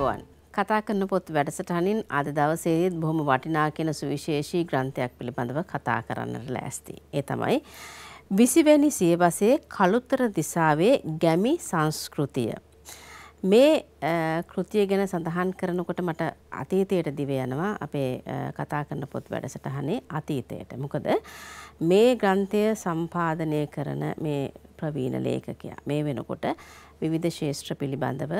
තෙරුවන් කතා කරන පොත් වැඩසටහනින් අද දවසේදීත් බොහොම වටිනා කියන සුවිශේෂී ග්‍රන්ථයක් පිළිබඳව කතා කරන්නට ලෑස්ති. ඒ තමයි විසිවැනි සියවසේ කළුත්තර දිසාවේ ගැමි සංස්කෘතිය. මේ කෘතිය ගැන සඳහන් කරනකොට මට අතීතයට දිව යනවා අපේ කතා කරන පොත් වැඩසටහනේ අතීතයට. මොකද මේ ග්‍රන්ථය සම්පාදනය කරන මේ ප්‍රවීණ ලේඛකයා. මේ වෙනකොට විවිධ ශේෂ්ත්‍ර පිළිබඳව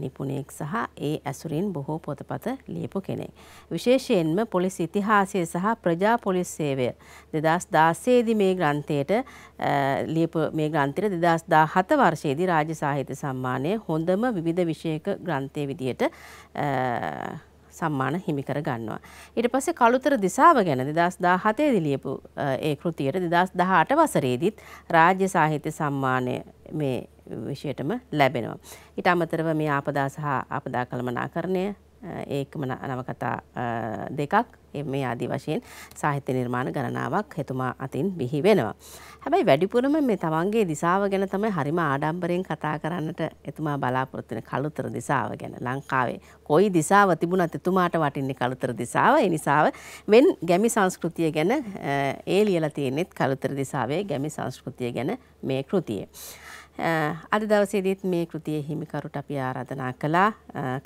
නිපුණයෙක් සහ ඒ ඇසුරින් බොහෝ පොතපත ලියපු කෙනෙක්. විශේෂයෙන්ම පොලිස් ඉතිහාසය සහ ප්‍රජා පොලිස් සේවය දෙදස් දාස්සේදි මේ ග්‍රන්ථයට මේ ග්‍රන්ථයට දෙදස් දා හත වර්ෂයේදී රාජ සාහිත්‍ය සම්මානය හොඳම විවිධ විෂයක ග්‍රන්ථය විදියට සම්මාන හිමිකර ගන්නවා. ඊට පස්සේ කළුතර දිසාව ගැන දෙදස් දාහතේ දිලියපු ඒ කෘතියට දෙදස් දහට වසරේදිත් රාජ්‍ය සාහිත්‍ය සම්මානය මේ විෂයටම ලැබෙනවා. ඉට අමතරව මේ ආපදා සහ අපදා කළමනාකරණය ඒකම නවකතා දෙකක් මේ ආදි වශයෙන් සාහිත්‍ය නිර්මාණ ගණනාවක් හෙතුමා අතින් බිහි වෙනවා. හැබැයි වැඩිපුරම මේ තමන්ගේ දිසාව ගැන තමයි හරිම ආඩම්බරයෙන් කතා කරන්නට එතුමා බලාපොරොත්තු වෙන කළුතර දිසාව ගැන ලංකාවේ කොයි දිසාව තිබුණත් එතුමාට වටින්නේ කළුතර දිසාව. ඒ නිසාව වෙන් ගැමි සංස්කෘතිය ගැන ඒ ලියලා තියෙනෙත් කළුතර දිසාවේ ගැමි සංස්කෘතිය ගැන මේ කෘතියේ. අද දවසේදීත් මේ කෘතිය හිමිකරුට අපි ආරාධනා කළා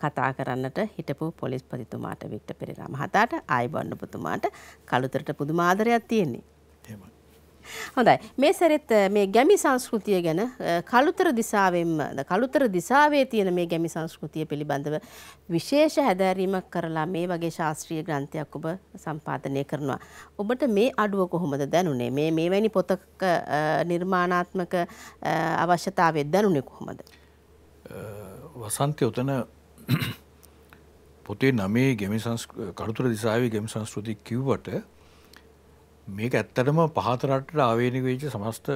කතා කරන්නට හිටපු පොලිස්පතිතුමාට වික්ට පෙරේරා මහතාට ආයිබන්න පුතුමාට කළුතරට පුදුම ආදරයක් තියෙන්නේ. එහෙමයි. හොඳයි මේ සැරෙත් මේ ගැමි සංස්කෘතිය ගැන කළුතර දිසාවෙන්ම කළුතර දිසාවේ තියෙන මේ ගැමි සංස්කෘතිය පිළිබඳව විශේෂ හැදෑරීමක් කරලා මේ වගේ ශාස්ත්‍රීය ග්‍රන්ථයක් ඔබ සම්පාදනය කරනවා. ඔබට මේ අඩුව කොහොමද දැනුනේ? මේ මේවැනි පොතක නිර්මාණාත්මක අවශ්‍යතාවය දැනුනේ කොහොමද? වසන්තය උතන පොතේ නමේ ගැමි සංස්කෘතිය කළුතර දිසාවේ ගැමි සංස්කෘතිය කිව්වට මේක ඇත්තටම පහතරටට ආවේනික වෙච්ච සමස්ත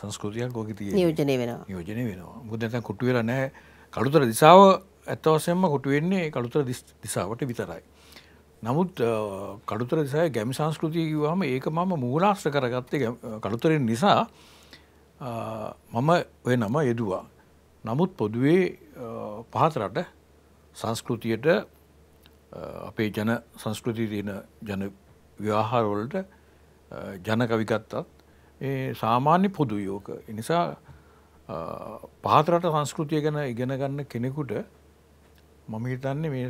සංස්කෘතියක් ඕක තියෙන නියෝජනය වෙනවා නියෝජනය වෙනවා මොකද නැත්නම් කුටු වෙලා නැහැ කළුතර දිසාව ඇත්ත වශයෙන්ම කුටු වෙන්නේ කළුතර දිසාවට විතරයි නමුත් කළුතර දිසාවේ ගැමි සංස්කෘතිය කිව්වම ඒක මම මූලාශ්‍ර කරගත්තේ කළුතරෙන් නිසා මම ඔය නම යෙදුවා නමුත් පොදුවේ පහතරට සංස්කෘතියට අපේ ජන සංස්කෘතිය තියෙන ජන ව්‍යවහාරවලට ජනකවිගත්තත් ඒ සාමාන්‍ය පොදු යෝක එනිසා පහතරට සංස්කෘතිය ගැන ඉගෙන ගන්න කෙනෙකුට මම හිතන්නේ මේ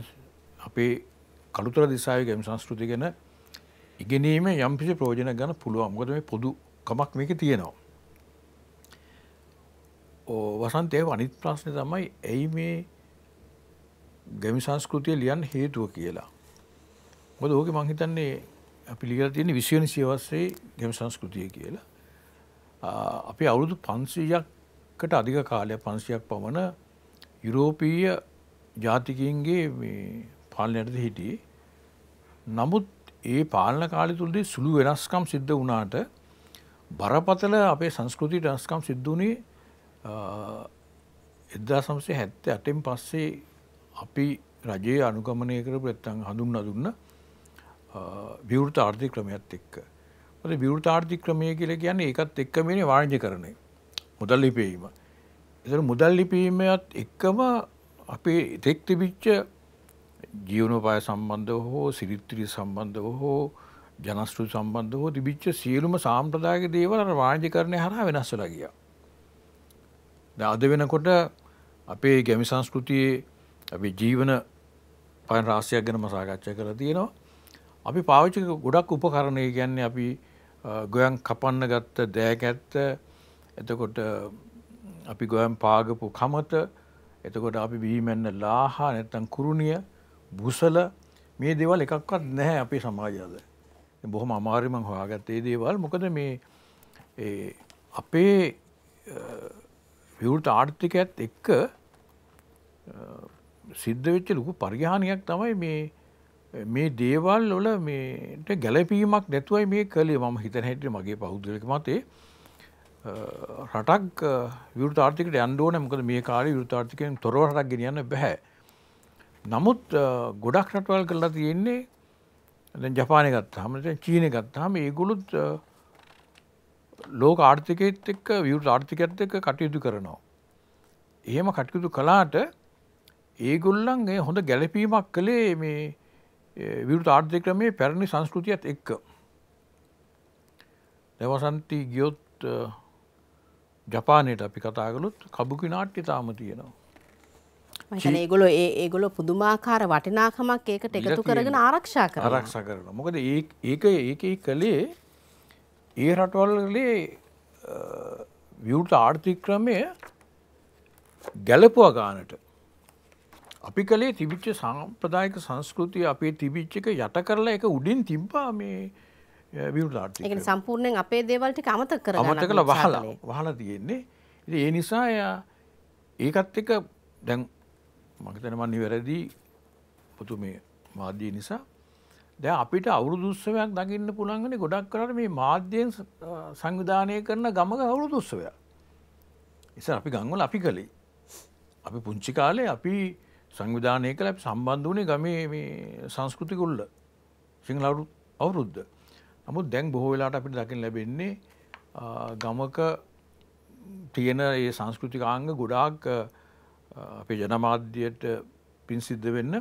අපේ කළුතර දිසාාව ගැම සංස්කෘති ගැන ඉගෙනීම යම්පිසි ප්‍රෝජන ගන්න පුළුවන් මොකද මේ පොදු කමක් මේක තියෙනවා. වසන්තය අනිත් ප්‍රශ්නය තමයි ඇයි මේ ගැමි සංස්කෘතිය ලියන් හේතුව කියලා. මොද ඕක මංහිතන්නේ අපි ලිගල තියෙන විශ්වනි සියවස්සේ ගෙම සංස්කෘතිය කියලා අපි අවුරුදු පන්සීයක්කට අධික කාලය පන්සියක් පමණ යුරෝපීය ජාතිකයන්ගේ පාලනයටද හිටියේ නමුත් ඒ පාලන කාලි තුළදී සුළු වෙනස්කම් සිද්ධ වනාට බරපතල අපේ සංස්කෘතිට වෙනස්කම් සිද්ධ වුණේ එදදා සම්සේ හැත්ත ඇටෙන් පස්සේ අපි රජයේ අනුගමනය කරපු ඇත්තන් හඳුන් අදුන්න විවෘත ආර්ථික ක්‍රමයත් එක්ක. මොකද විවෘත ආර්ථික ක්‍රමය කියලා කියන්නේ ඒකත් එක්කම ඉන්නේ වාණිජකරණය. මුදල් ලිපීම. ඒතර මුදල් ලිපීමත් එක්කම අපේ තෙක් තිබිච්ච ජීවනෝපාය සම්බන්ධව හෝ සිරිත්‍රි සම්බන්ධව හෝ ජනස්ෘති සම්බන්ධව හෝ තිබිච්ච සියලුම සාම්ප්‍රදායික දේවල් අර වාණිජකරණය හරහා වෙනස් වෙලා ගියා. දැන් අද වෙනකොට අපේ ගැමි සංස්කෘතියේ අපේ ජීවන පයන රාශියක් ගැන මම සාකච්ඡා කරලා තියෙනවා. අපි පාවිච්චි ගොඩක් උපකරණය ගැන්නේ අපි ගොයන් කපන්න ගත්ත දෑගැත්ත එතකොට අපි ගොයන් පාගපු කමත එතකොට අපි බීමැන්න ලාහා නැත්තන් කුරුණිය බුසල මේ දෙවල් එකක්වත් නැහැ අපි සමාජයද. බොහොම අමාරිමං හොයාගත් ඒ දේවල් මොකද මේ අපේ විවෘත ආර්ථිකයත් එක්ක සිද්ධ වෙච්ච ලොකු පරිහානියක් තමයි මේ මේ දේවල් වල මේට ගැලපීමක් නැතුවයි මේ කළේ මම හිතන හැටියට මගේ පෞද්ගලික මතේ රටක් විරුද්ධ ආර්ථිකයට යන්න ඕනේ මොකද මේ කාලේ විරුද්ධ ආර්ථිකයෙන් තොරව රටක් ගෙනියන්න බෑ. නමුත් ගොඩක් රටවල් කරලා තියෙන්නේ දැන් ජපානය ගත්තාම දැන් චීනය ගත්තාම ඒගොල්ලොත් ලෝක ආර්ථිකයේත් එක්ක විරුද්ධ ආර්ථිකයත් එක්ක කටයුතු කරනවා. එහෙම කටයුතු කළාට ඒගොල්ලන් හොඳ ගැලපීමක් කළේ මේ විරුද්ධ ආර්ථික්‍රමයේ පැරණි සංස්කෘතියත් එක්ක. දෙවසන්ති ගියොත් ජපානයට අපි කතාගලුත් කබුකි නාට්‍ය තාම තියෙනවා. ඒගොල ඒ ඒගොල පුදුමාකාර වටිනාකමක් ඒකට එකතු කරගෙන ආරක්ෂා කර ආරක්ෂා කරන මොකද ඒක ඒක කළේ ඒ රටවල්ලේ විවෘත ආර්ථික්‍රමය ගැලපුවා ගානට අපි කලේ තිබිච්ච සාම්ප්‍රදායික සංස්කෘතිය අපේ තිබිච්ච එක යට කරලා එක උඩින් තිබ්බා මේ විරුද්ධාර්ථය. ඒ කියන්නේ සම්පූර්ණයෙන් අපේ දේවල් ටික අමතක කරගන්න. අමතකලා වහලා වහලා තියෙන්නේ. ඉතින් ඒ නිසා එයා ඒකත් එක දැන් මම හිතන්නේ මම නිවැරදි පුතුමේ මාධ්‍ය නිසා දැන් අපිට අවුරුදු උත්සවයක් දකින්න පුළුවන්න්නේ ගොඩක් කරාට මේ මාධ්‍යයෙන් සංවිධානය කරන ගමක අවුරුදු උත්සවයක්. ඉතින් අපි ගම්වල අපි කලේ. අපි පුංචි කාලේ අපි සංවිධානය කළ සම්බන්ධ වනේ ගමේ සංස්කෘතිකුල්ල සිංහලවරු අවුරුද්ධ. නමුත් දැන් බොහෝ වෙලාට අපිට දකින ලැබෙන්නේ ගමක තියෙන ඒ සංස්කෘතිකාංග ගොඩාක් අපේ ජනමාධ්‍යයට පින් සිද්ධ වෙන්න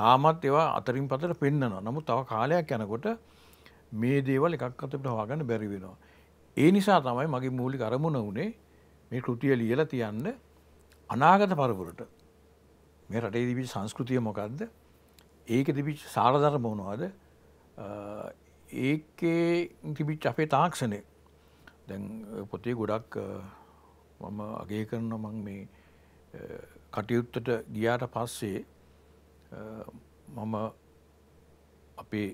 තාමත් ඒවා අතරින් පතර පෙන්න්නනවා නමුත් තව කාලයක් යනකොට මේ දේවල් එකක් අතට හවාගන්න බැරි වෙනවා. ඒ නිසා තමයි මගේ මූලි කරමුණ වුණේ මේ කෘතිය ලියල තියන්න අනාගත පරපුරට මේ රටේ දිවිච සංස්කෘතිය මොකක්ද ඒක තිබිච් සාරධර්ම වුණවාද ඒකේ තිබිච් අපේ තාක්ෂණය දැන් පොතේ ගොඩක් මම අගේ කරන මං මේ කටයුත්තට ගියාට පස්සේ මම අපේ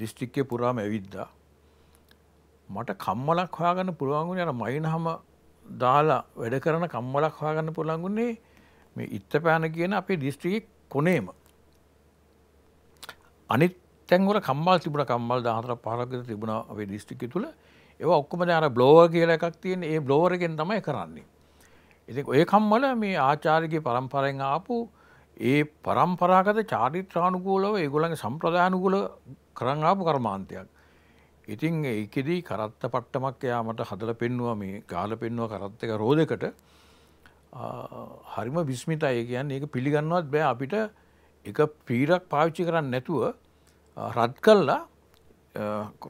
දිස්ටික්කය පුරාම ඇවිද්දා මට කම්මලක් හොයාගන්න පුළුවන්ගුණ යන මයිනහම දාලා වැඩ කරන කම්මලක් හොයාගන්න පුළන්ගුන්නේ මේ ඉත්තපෑන කියන අපේ දිස්ත්‍රික් කොනේම අනිත් තැන්වල කම්බල් තිබුණ කම්බල් දාහතර පහලකද තිබුණ අපේ දිස්ත්‍රික්කය තුළ ඒවා ඔක්කොම දැන් අර බ්ලෝවර් කියලා එකක් තියෙන ඒ බ්ලෝවර් එකෙන් තමයි කරන්නේ. ඉතින් ඔය කම්වල මේ ආචාර්යගේ પરම්පරෙන් ආපු ඒ પરම්පරාගත චාරිත්‍රානුකූලව ඒගොල්ලන්ගේ සම්ප්‍රදායානුකූල කරන් ආපු කර්මාන්තයක්. ඉතින් ඒකෙදී කරත්ත පට්ටමක් එයා මට හදලා පෙන්නුවා මේ ගාලා පෙන්නුවා කරත්ත එක රෝදෙකට. හරිම විස්මිතයි කියන්න ඒ පිළිගන්නවත් බෑ අපිට එක පීරක් පාවිච්චි කරන්න නැතුව රත් කල්ලා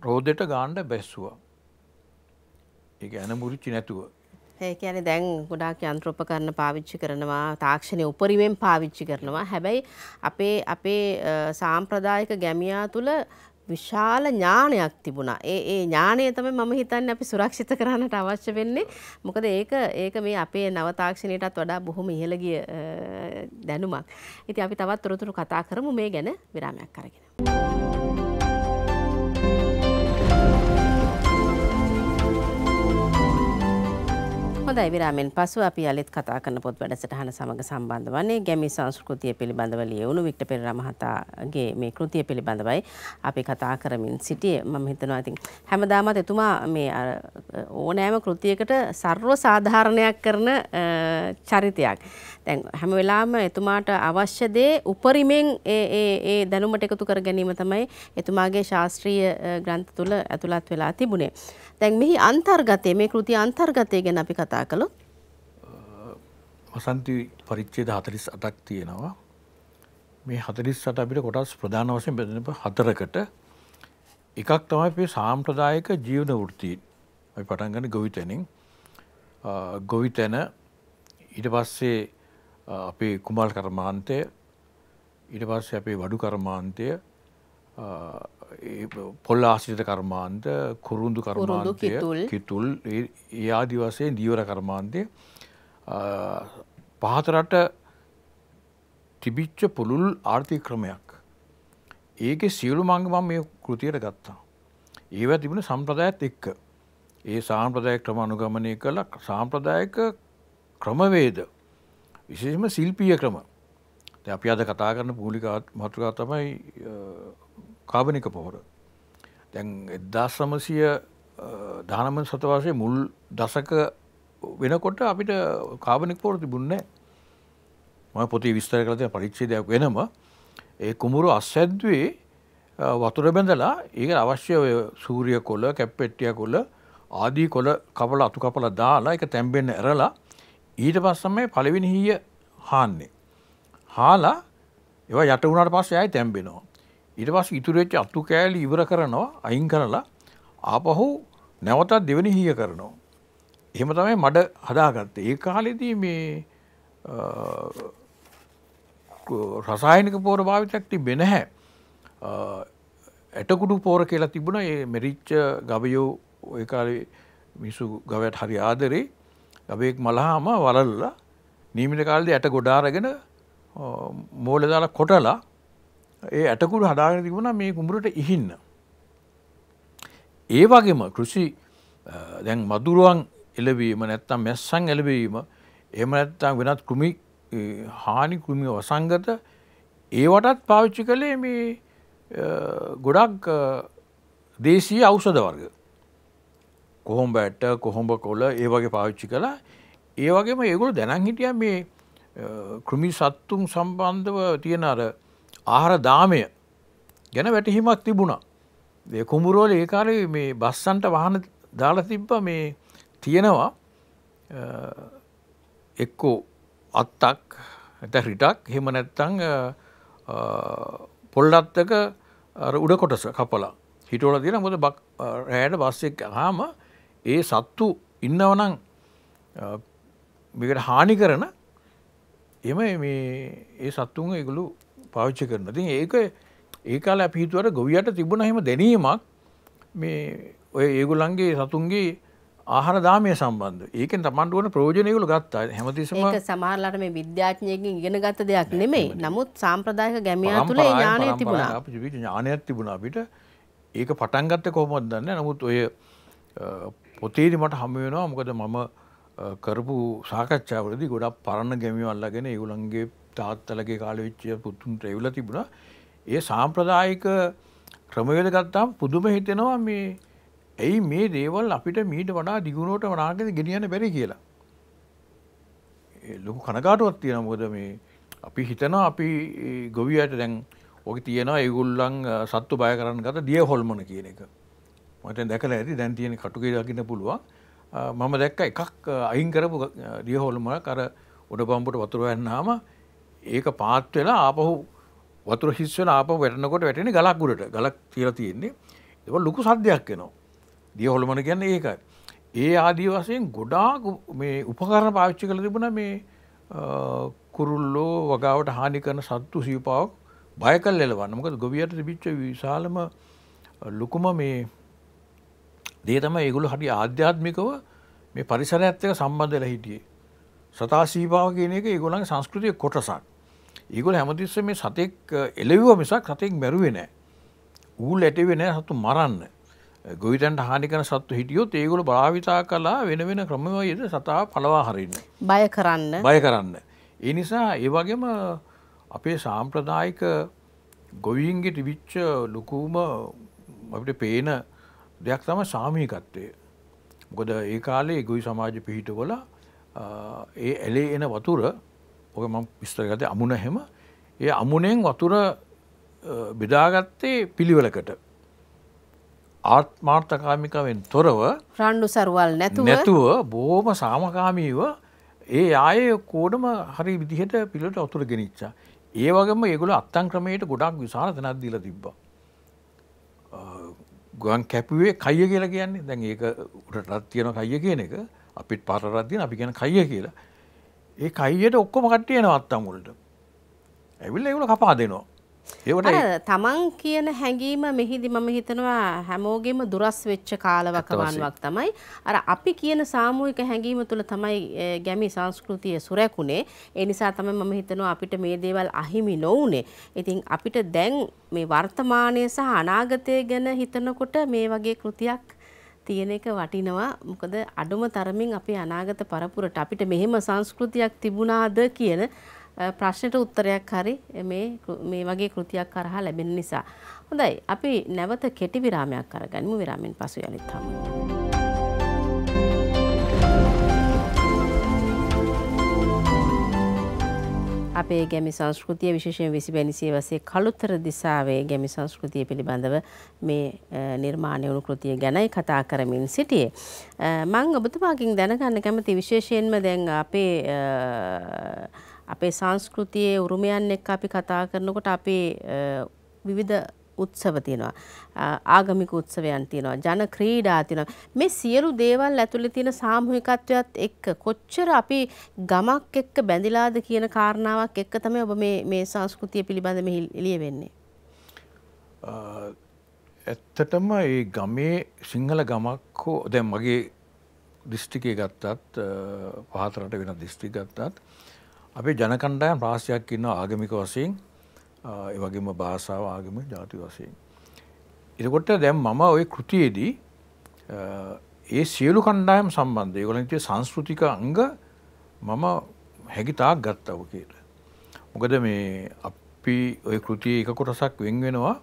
රෝදෙට ගාණ්ඩ බැස්සවා. ඒ ඇන මුරිච්චි නැතුව ඒකන දැන් ගොඩාක් යන්ත්‍රෝපකරණ පාවිච්චි කරනවා තාක්ෂණය උපරිමෙන් පාවිච්චි කරනවා හැබැයි අපේ අපේ සාම්ප්‍රදායක ගැමියා තුළ විශාල ඥානයක් තිබුණා. ඒ ඒ ඥානය තමයි මම හිතන්නේ අපි සුරක්ෂිත කරන්නට අවශ්‍ය වෙන්නේ. මොකද ඒක ඒක මේ අපේ නව තාක්ෂණයටත් වඩා බොහොම ඉහළ ගිය දැනුමක්. ඉතින් අපි තවත් තොරතුරු කතා කරමු මේ ගැන විරාමයක් අරගෙන. හොඳයි විරාමෙන් පසු අපි අලෙත් කතා කරන පොත් වැඩසටහන සමඟ සම්බන්ධ වන්නේ ගැමි සංස්කෘතිය පිළිබඳව ලියවුණු වික්ට පෙරේරා මහතාගේ මේ කෘතිය පිළිබඳවයි අපි කතා කරමින් සිටියේ මම හිතනවා ඉතින් හැමදාමත් එතුමා මේ ඕනෑම කෘතියකට ਸਰව සාධාරණයක් කරන චරිතයක්. දැන් හැම වෙලාවෙම එතුමාට අවශ්‍ය දේ උපරිමෙන් ඒ ඒ ඒ දැනුමට එකතු කර ගැනීම තමයි එතුමාගේ ශාස්ත්‍රීය ග්‍රන්ථ තුල ඇතුළත් වෙලා තිබුණේ. දැන් මෙහි අන්තර්ගතය මේ කෘති අන්තර්ගතය ගැන අපි කතා කළොත් වසන්ති පරිච්ඡේද 48ක් තියෙනවා. මේ 48 අපිට කොටස් ප්‍රධාන වශයෙන් බෙදෙන හතරකට එකක් තමයි මේ සාම්ප්‍රදායික ජීවන වෘත්ති. අපි පටන් ගන්න ගොවිතැනින්. ගොවිතැන ඊට පස්සේ අපේ කුමල් කර්මාන්තය ඊට පස්සේ අපේ වඩු කර්මාන්තය පොල්ලාසිත කර්මාන්ත කුරුන්දු කර්මාන්තය කිතුල් ඒ ආදිවසය දීවර කර්මාන්තය පහතරට තිබිච්ච පුළුල් ආර්ථය ක්‍රමයක්. ඒක සියලු මංගමම් මේ කෘතියට ගත්තා. ඒව තිබෙන සම්ප්‍රදායත් එක්ක. ඒ සාම්ප්‍රදාය ක්‍රම අනුගමනය කළ සාම්ප්‍රදායක ක්‍රමවේද. විශේෂම ශිල්පීය ක්‍රම. අපි අද කතා කරන පූලිකාත් මතුකා තමයි කාබනික පොහොර. දැන් එදස් සමසිය දානම සතවාසේ මුල් දසක වෙනකොට අපිට කාබනික පොර තිබුන්නේ ම පොති විස්තර කලතිය පරිච්චේදයක් වෙනම ඒ කුමුරු අස්සැද්වේ වතුර බැඳලා ඒක අවශ්‍ය සූරිය කොල කැප්පෙට්ටිය කොල ආදී කොල කපල අතු කපල දාලා එක තැම්බෙන්න ඇරලා ඊට පස්සම මේ පළවෙනි හීය හාන්නේ. හාලා ඒවා යට වුණාට පස්සේ ආයි තැම්බෙනවා. ඉටවස් ඉතුරච්ච අත්තු කෑලි ඉවර කරනවා අයින් කරලා ආපහු නැවතත් දෙවනි හිය කරනවා. එහෙම තමයි මඩ හදාගත්ත ඒ කාලෙදී මේ රසායනික පෝර භාවිතයක් තිබෙන නැහැ. ඇටකුඩු පෝර කියලා තිබුණ ඒ මෙරිච්ච ගවයෝ ඔය කාලේ මිනිසු ගවයට හරි ආදරේ ගවයෙක් මලහාම වලල්ලා නීමිට කාලෙදී ඇට ගොඩාරගෙන මෝල දාලා කොටලා ඒ ඇටකුඩු හදාගෙන තිබුණා මේ කුඹුරට ඉහින්න. ඒ වගේම කෘෂි දැන් මදුරුවන් එළවීම නැත්තම් මැස්සන් එළවීම එහෙම නැත්තම් වෙනත් කෘමි හානි කෘමි වසංගත ඒවටත් පාවිච්චි කළේ මේ ගොඩක් දේශීය ඖෂධ වර්ග. කොහොඹ ඇට කොහොඹ කොළ ඒ වගේ පාවිච්චි කළා. ඒ වගේම ඒගොල්ලෝ දැනන් හිටියා මේ කෘමි සත්තුන් සම්බන්ධව තියෙන අර ආහාර දාමය ගැන වැටහිමක් තිබුණා. දෙ කුඹුරෝල ඒකාර මේ බස්සන්ට වහන දාල තිබ්බ මේ තියෙනවා එක්කෝ අත්තක් ඇත රිටක් හෙම නැත්තං පොල්ලත්තක උඩ කොටස කපලා හිටෝල දින මොද බක් රෑට බස්සෙක් හාම ඒ සත්තු ඉන්නවනං මේකට හානි කරන එම මේ ඒ සත්තුන් ඉගුලු පාවිච්චි කරන. ඉතින් ඒක ඒ කාලේ අපි හිතුවට ගොවියට තිබුණා එහෙම දැනීමක් මේ ඔය ඒගොල්ලන්ගේ සතුන්ගේ ආහාර දාමය සම්බන්ධ. ඒකෙන් Tamanට ඕන ප්‍රයෝජන ඒගොල්ලෝ ගත්තා. හැමතිස්සම ඒක සමහරලාට මේ විද්‍යාඥයෙක්ගෙන් ඉගෙන ගත්ත දෙයක් නෙමෙයි. නමුත් සාම්ප්‍රදායික ගැමියා තුල ඥානය තිබුණා. අපි ඥානයක් තිබුණා අපිට. ඒක පටන් ගත්තේ කොහොමද දන්නේ නමුත් ඔය පොතේදි මට හම වෙනවා මොකද මම කරපු සාකච්ඡාවලදී ගොඩක් පරණ ගැමියෝ අල්ලගෙන ඒගොල්ලන්ගේ තාත්තලගේ කාලවිච්චය පුතුන් ට්‍රෙවල තිබුණ ඒ සාම්ප්‍රදායික ක්‍රමවේද ගත්තාම් පුදුම හිතෙනවා මේ ඇයි මේ දේවල් අපිට මීට වඩා දිගුණුවට වනාගෙන ගෙනියන්න බැරි කියලා. ලොකු කනකාටුවත් තියෙන මොකද මේ අපි හිතනවා අපි ගොවියට දැන් ඕක තියෙනවා ඒගොල්ලන් සත්තු බය කරන්න ගත දිය හොල්මන කියන එක. මට දැකලා ඇති දැන් තියෙන කටුකේ දකින්න පුළුවන්. මම දැක්ක එකක් අයින් කරපු දිය හොල්මනක් අර උඩ පම්පට වතුර වැන්නාම ඒක පාත් වෙලා ආපහු වතුර හිස් වෙලා ආපහු වැටෙනකොට වැටෙන ගලක් උඩට ගලක් තියලා තියෙන්නේ. ඒක ලොකු සද්දයක් එනවා. දිය හොලමන කියන්නේ ඒකයි. ඒ ආදී වශයෙන් ගොඩාක් මේ උපකරණ පාවිච්චි කරලා තිබුණා මේ කුරුල්ලෝ වගාවට හානි කරන සත්තු සීපාවක් බය කරලා එලවන්න. මොකද ගොවියට තිබිච්ච විශාලම ලොකුම මේ දේ තමයි ඒගොල්ලෝ හරි ආධ්‍යාත්මිකව මේ පරිසරයත් එක්ක සම්බන්ධ වෙලා හිටියේ. සතා සීපාව කියන එක ඒගොල්ලන්ගේ සංස්කෘතියේ කොටසක්. ඒගොල්ල හැමතිස්සේ මේ සතෙක් එළෙව්ව මිසක් සතෙක් මැරුවේ නෑ. ඌල් ඇටෙවේ නෑ සතු මරන්න. ගොවිතන්ට හානිකන සත්තු හිටියොත් ඒගොල භාවිතා කලා වෙන වෙන ක්‍රමවයද සතා පලවා හරින්න. බය කරන්න බය කරන්න. ඒ නිසා ඒවගේම අපේ සාම්ප්‍රදායික ගොවීන්ගේ ටිවිච්ච ලොකූම අපිට පේන දෙයක් තම සාමීකත්වය. මොකද ඒ කාලේ ගොයි සමාජ පිහිටවල ඒ ඇලේ එන වතුර ඕක මම විස්තර ගත්තේ අමුණ හැම ඒ අමුණෙන් වතුර බෙදාගත්තේ පිළිවෙලකට ආත්මාර්ථකාමිකවෙන් තොරව රණ්ඩු සරුවල් නැතු නැතුව බෝම සාමකාමීව ඒ ආය කෝඩම හරි විදිහට පිළට ඔතුර ගෙනනිච්චා ඒ වගේම ඒගොල අත්තන් ක්‍රමයට ගොඩක් විශාල තැනක් දීලා තිබ්බා ගුවන් කැපුවේ කය කියලා කියන්නේ දැන් ඒක උටටත් තියෙන කය කියන එක අපිත් පාටටත් තියෙන අපි කියන කය කියලා ඒ කයියට ඔක්කොම කට්ටියනවා අත්තමුලට ඇවිල්ල ඒවල කපා දෙනවා ඒවට තමන් කියන හැඟීම මෙහිදි මම හිතනවා හැමෝගෙම දුරස් වෙච්ච කාලවකවානුවක් තමයි අර අපි කියන සාමූහික හැඟීම තුළ තමයි ගැමි සංස්කෘතිය සුරැකුණේ ඒ නිසා තමයි මම හිතනවා අපිට මේ දේවල් අහිමි නොවුනේ ඉතින් අපිට දැන් මේ වර්තමානය සහ අනාගතය ගැන හිතනකොට මේ වගේ කෘතියක් තියෙන එක වටිනවා මොකද අඩුම තරමින් අපේ අනාගත පරපුරට අපිට මෙහෙම සංස්කෘතියක් තිබුණාද කියන ප්‍රශ්නට උත්තරයක් හරි මේ මේ වගේ කෘතියක් කරහා ලැබෙන නිසා. හොඳයි අපි නැවත කෙටි විරාමයක් අරගනිමු විරාමෙන් පසු යලිත් හමු. අපේ ගැමි සංස්කෘතිය විශේෂයෙන් විසිබැනිසේ වසේ කළුත්තර දිසාවේ ගැමි සංස්කෘතිය පිළිබඳව මේ නිර්මාණය වුණු කෘතිය ගැනයි කතා කරමින් සිටියේ. මං ඔබතුමාකින් දැනගන්න කැමති විශේෂයෙන්ම දැන් අපේ අපේ සංස්කෘතියේ උරුමයන් එක්ක අපි කතා කරනකොට අපේ විවිධ උත්සව තියෙනවා. ආගමික උත්සවයන් තියෙනවා. ජන ක්‍රීඩා තියෙනවා. මේ සියලු දේවල් ඇතුළේ තියෙන සාමූහිකත්වයත් එක්ක කොච්චර අපි ගමක් එක්ක බැඳිලාද කියන කාරණාවක් එක්ක තමයි ඔබ මේ මේ සංස්කෘතිය පිළිබඳ මෙහි එළිය වෙන්නේ. ඇත්තටම ඒ ගමේ සිංහල ගමක් හෝ දැන් මගේ දිස්ත්‍රිකය ගත්තත් පහතරට වෙන දිස්ත්‍රික් ගත්තත් අපේ ජනකණ්ඩායම් රාශියක් ඉන්න ආගමික වශයෙන් ඒ වගේම භාෂාව ආගම ජාති වශයෙන්. එතකොට දැන් මම ওই කෘතියේදී ඒ සියලු කණ්ඩායම් සම්බන්ධ ඒගොල්ලන්ට සංස්කෘතික අංග මම හැකිතාක් ගත්තව කියලා. මොකද මේ අපි ওই කෘතියේ එක කොටසක් වෙන් වෙනවා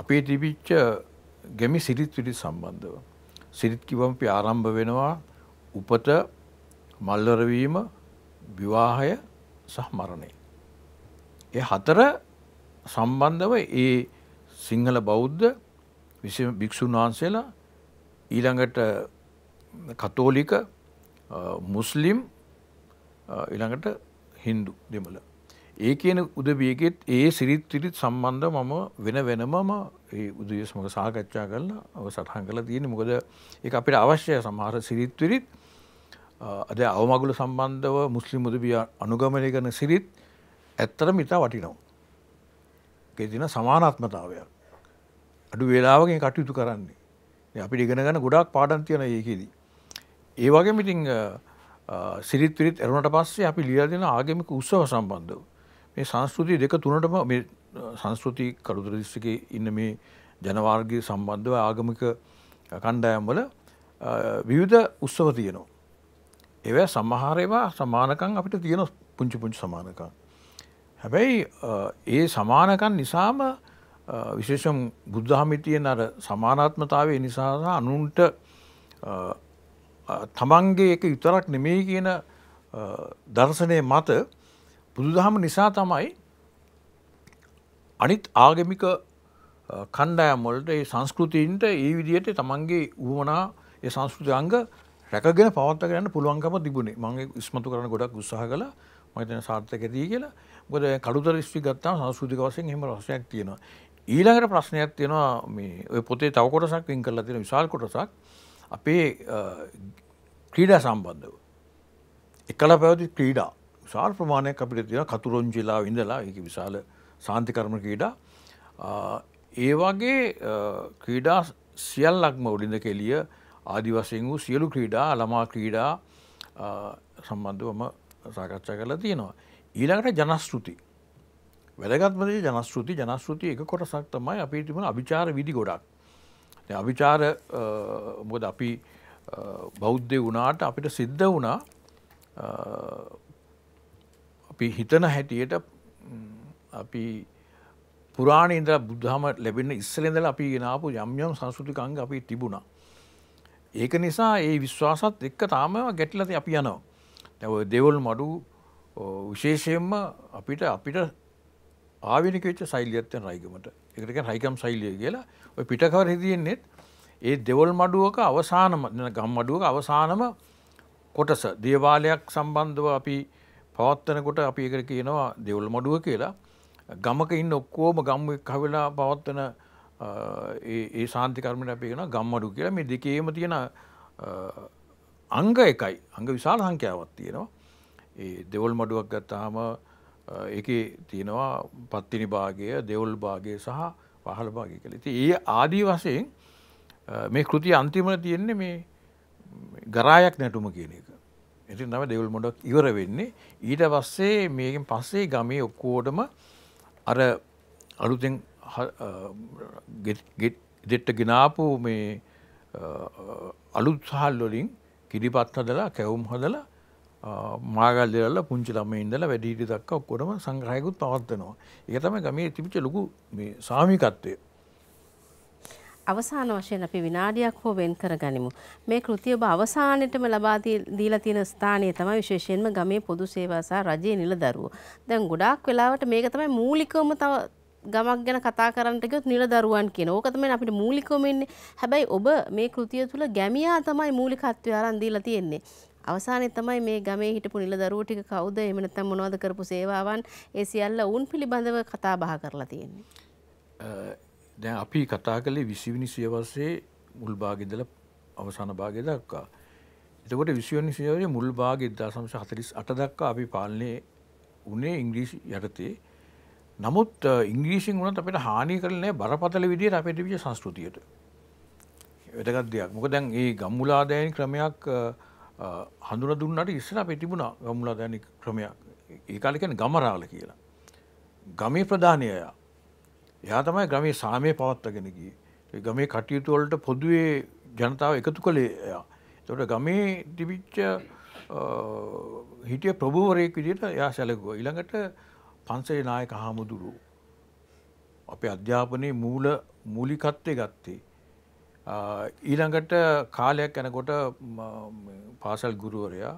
අපේ තිබිච්ච ගැමි සිරිත් විරිත් සම්බන්ධව. සිරිත් කිව්වම අපි ආරම්භ වෙනවා උපත මල්වර වීම විවාහය සහ මරණය. ඒ හතර සම්බන්ධව ඒ සිංහල බෞද්ධ විසි භික්‍ෂූන් වහන්සේලා ඊළඟට කතෝලික මුස්ලිම් ඉළඟට හින්දු දෙමල. ඒ කියන උදවියගෙත් ඒ සිරිත් තිරිත් සම්බන්ධ මම වෙන වෙනමම ඒ උදයස්මක සාකච්ඡා කරලා අව සටහන් කළ තියෙන මොකද ඒ අපිට අවශ්‍යය සමහර සිරිත්විරිත් අද අවමගුල සම්බන්ධව මුස්ලිම් උදවිය අනුගමනය කරන සිරිත් ඇත්තට මිතා වටිනවා. ගෙතින සමානත්මතාවයක්. අඩු වෙලාවකින් කටයුතු කරන්නේ. අපි ඉගෙන ගන්න ගොඩක් පාඩම් තියෙන ඒකෙදී. ඒ වගේම ඉතින් සිරිත් විරිත් ඇරුණට පස්සේ අපි ලියලා දෙන ආගමික උත්සව සම්බන්ධව මේ සංස්කෘති දෙක තුනටම මේ සංස්කෘති කළුතර දිස්ත්‍රිකේ ඉන්න මේ ජනවාර්ගය සම්බන්ධව ආගමික කණ්ඩායම් වල විවිධ උත්සව තියෙනවා. ඒවා සමහර ඒවා සමානකම් අපිට තියෙන පුංචි පුංචි සමානකම්. හැබැයි ඒ සමානකන් නිසාම විශේෂම් බුද්ධහමිතියෙන් අර සමානාත්මතාවය නිසාහ අනුන්ට තමන්ගේ එක විතරක් නෙමෙයි කියන දර්ශනය මත බුදුදහම නිසා තමයි අනිත් ආගමික කණ්ඩායම්වලට ඒ සංස්කෘතින්ට ඒ විදියට තමන්ගේ වුවමනා ඒ සංස්කෘතියංග රැකගෙන පවත්ත කරන්න පුළුවන්කම තිබුණේ මගේ ඉස්මතු කරන ගොඩක් උත්සාහ කළ මතන සාර්ථකදී කියලා මොකද කළුතර ස්ත්‍රී ගත්තාම සංස්කෘතික වශයෙන් එහෙම රසයක් තියෙනවා. ඊළඟට ප්‍රශ්නයක් තියෙනවා මේ ඔය පොතේ තව කොටසක් වින් කරලා තියෙන විශාල කොටසක් අපේ ක්‍රීඩා සම්බන්ධව. එකල පැවති ක්‍රීඩා විශාල ප්‍රමාණයක් අපිට තියෙන කතුරොංජිලා ඉඳලා ඒක විශාල සාන්තිකර්ම ක්‍රීඩා ඒ වගේ ක්‍රීඩා සියල්ලක්ම උඩින්ද කෙලිය ආදි වශයෙන් වූ සියලු ක්‍රීඩා ළමා ක්‍රීඩා සම්බන්ධවම සාකච්ඡා කරලා තියෙනවා. ඊළඟට ජනස්ෘති වැදගත්මදේ ජනස්ෘති ජනස්ෘති එක කොටසක් තමයි අපි තිබුණ අභිචාර විදි ගොඩක් අභිචාර මොද අපි බෞද්ධය වුණාට අපිට සිද්ධ වුණා අපි හිතන හැටියට අපි පුරාණ ඉන්ද්‍ර බුද්ධහම ලැබෙන ඉස්සලෙඳල අපි ගෙනාපු යම්යම් සංස්කෘතිකංග අපි තිබුණා. ඒක නිසා ඒ විශ්වාසත් එක්ක තාම ගැටලති අපි යනවා. දැව දෙවල් මඩු විශේෂයෙන්ම අපිට අපිට ආවිනික වෙච්ච සෛලියත් වෙන රයිගමට. ඒකට කියන්නේ රයිගම් සෛලිය කියලා. ওই පිටකවර හිදීන්නේත් ඒ දෙවල් මඩුවක අවසානම ගම් මඩුවක අවසානම කොටස දේවාලයක් සම්බන්ධව අපි පවත්වනකොට අපි ඒකට කියනවා දෙවල් මඩුව කියලා. ගමක ඉන්න ඔක්කොම ගම් කවලා පවත්වන ඒ සාන්ති කර්මයට අපි කියනවා ගම් මඩුව කියලා. මේ දෙකේම තියෙන අංග එකයි. අංග විශාල සංඛ්‍යාවක් තියෙනවා. දෙවල් මඩුවක් ගත්තාම එක තියෙනවා පත්තිනි භාගය දෙවල් භාගය සහ පහළ භාගය කළ ති ඒ ආදී වසයෙන් මේ කෘති අන්තිමන තියෙන්නේ මේ ගරායක් නැටුම කියන එක ඉතින් තම දෙවල් මොඩක් ඉවර වෙන්නේ ඊට පස්සේ මේකින් පස්සේ ගමේ ඔක්කෝටම අර අලුතෙන් දෙට්ට ගෙනාපු මේ අලුත් සහල් වලින් කිරිපත් හදලා කැවුම් හදලා මාගල් දෙරල්ල පුංචි ළමයි ඉඳලා වැඩිහිටි දක්වා ඔක්කොම සංග්‍රහයකුත් පවත්වනවා. ඒක තමයි ගමේ තිබිච්ච ලොකු මේ සාමිකත්වය. අවසාන වශයෙන් අපි විනාඩියක් හෝ වෙන් කරගනිමු. මේ කෘතිය ඔබ අවසානෙටම ලබා දීලා තියෙන ස්ථානය තමයි විශේෂයෙන්ම ගමේ පොදු සේවා සහ රජයේ නිලදරුවෝ. දැන් ගොඩාක් වෙලාවට මේක තමයි මූලිකවම තව ගමක් ගැන කතා කරන්නට ගියොත් නිලදරුවන් කියන. ඕක තමයි අපිට මූලිකවම ඉන්නේ. හැබැයි ඔබ මේ කෘතිය තුල ගැමියා තමයි මූලිකත්වය අරන් දීලා තියෙන්නේ. අවසානයේ තමයි මේ ගමේ හිටපු නිලදරුවෝ ටික කවුද එහෙම නැත්නම් මොනවද කරපු සේවාවන් ඒ සියල්ල වුන් පිළිබඳව කතා බහ කරලා තියෙන්නේ. දැන් අපි කතා කළේ 20 වෙනි සියවසේ මුල් භාගය ඉඳලා අවසාන භාගය දක්වා. එතකොට 20 වෙනි සියවසේ මුල් භාගය 1948 දක්වා අපි පාලනය උනේ ඉංග්‍රීසි යටතේ. නමුත් ඉංග්‍රීසින් වුණත් අපිට හානි කරලා නැහැ බරපතල විදිහට අපේ තිබිච්ච සංස්කෘතියට. වැදගත් දෙයක්. මොකද දැන් මේ ගම්මුලාදෑයන ක්‍රමයක් හඳුන දුන්නට ඉස්සර අපේ තිබුණා ගමුලා දැන ක්‍රමයක් ඒකාලිකැන ගමරාල කියලා. ගමේ ප්‍රධානය අය එයා තමයි ගමේ සාමය පවත්වගෙනගී ගමේ කටයුතුවලට පොදුවේ ජනතාව එකතු කළේ එයා. තොට ගමේ තිබිච්ච හිටිය ප්‍රභූවරයෙක් විදිට එයා සැලකුව ඉළඟට පන්සේ නායක හාමුදුරු අපේ අධ්‍යාපනයේ මූල මූලිකත්වය ගත්තේ ඊළඟට කාලයක් යනකොට පාසල් ගුරුවරයා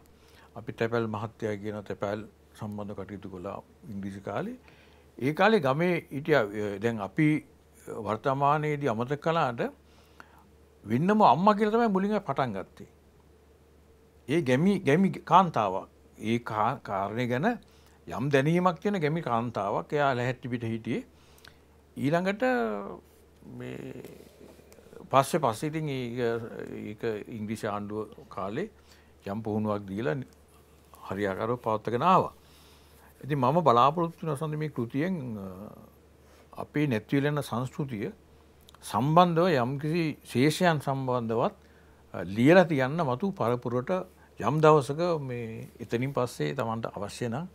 අපි තැපැල් මහත්තයා කියන තැපැල් සම්බන්ධ කටයුතු කළා ඉංග්‍රීසි කාලේ ඒ කාලේ ගමේ හිටිය දැන් අපි වර්තමානයේදී අමතක කලාට වෙන්නම අම්මා කියලා තමයි මුලින්ම පටන් ගත්තේ. ඒ ගැමි ගැමි කාන්තාවක් ඒ කාරණය ගැන යම් දැනීමක් තියෙන ගැමි කාන්තාවක් එයා ලැහැට්ටි පිට හිටියේ ඊළඟට මේ පස්සේ පස්සේ ඉතින් ඒක ඉංග්‍රීසි ආණ්ඩුව කාලේ යම් පුහුණුවක් දීලා හරියාකාරව පවත්වගෙන ආවා. ඉතින් මම බලාපොරොත්තු වෙන සඳ මේ කෘතියෙන් අපේ නැතිවිලා යන සංස්කෘතිය සම්බන්ධව යම්කිසි ශේෂයන් සම්බන්ධවත් ලියලා තියන්න මතු පරපුරට යම් දවසක මේ එතනින් පස්සේ Tamanට අවශ්‍ය නම්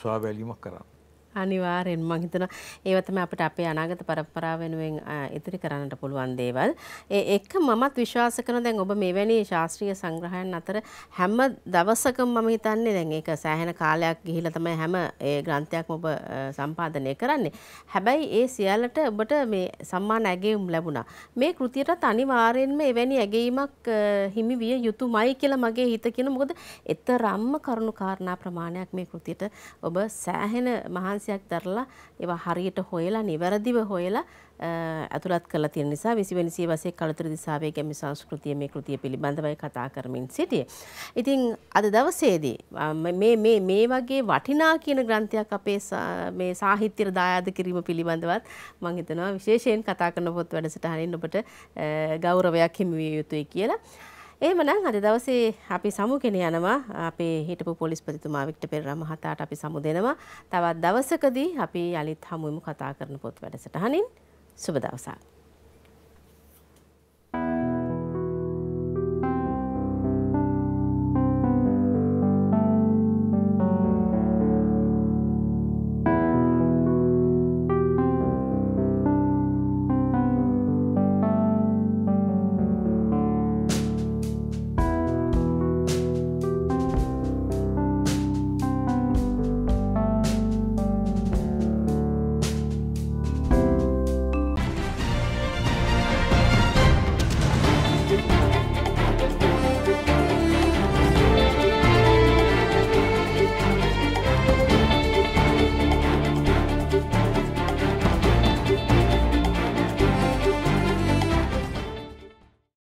සුවබැලීමක් කරන්න. අනිවාර්යෙන් මං හිතනවා ඒව තමයි අපිට අපේ අනාගත පරම්පරාව වෙනුවෙන් ඉදිරි කරන්නට පුළුවන් දේවල්. ඒ එක්ක මමත් විශ්වාස කරන දැන් ඔබ මෙවැනි ශාස්ත්‍රීය සංග්‍රහයන් අතර හැම දවසකම මම හිතන්නේ දැන් ඒක සෑහෙන කාලයක් ගිහිලා තමයි හැම ඒ ග්‍රන්ථයක්ම ඔබ සම්පාදනය කරන්නේ. හැබැයි ඒ සියල්ලට ඔබට මේ සම්මාන ඇගයුම් ලැබුණා. මේ කෘතියටත් අනිවාර්යෙන්ම එවැනි ඇගීමක් හිමි විය යුතුමයි කියලා මගේ හිත කියන මොකද එතරම්ම කරුණු කාරණා ප්‍රමාණයක් මේ කෘතියට ඔබ සෑහෙන මහන්සි මාංශයක් දරලා ඒවා හරියට හොයලා නිවැරදිව හොයලා ඇතුළත් කරලා තියෙන නිසා 20 වෙනි සියවසේ කලතුරු දිසාවේ ගැමි සංස්කෘතිය මේ කෘතිය පිළිබඳවයි කතා කරමින් සිටියේ. ඉතින් අද දවසේදී මේ මේ මේ වගේ වටිනා කියන ග්‍රන්ථයක් අපේ මේ සාහිත්‍යයට දායාද කිරීම පිළිබඳවත් මම හිතනවා විශේෂයෙන් කතා කරන පොත් වැඩසටහනින් ඔබට ගෞරවයක් හිමි විය යුතුයි කියලා. එහෙමනම් අද දවසේ අපි සමුගෙන යනවා අපේ හිටපු පොලිස්පතිතුමා වික්ටර් පෙරේරා මහතාට අපි සමු දෙනවා. තවත් දවසකදී අපි අලිත් හමුවෙමු කතා කරන පොත් වැඩසටහනින්. සුබ දවසක්.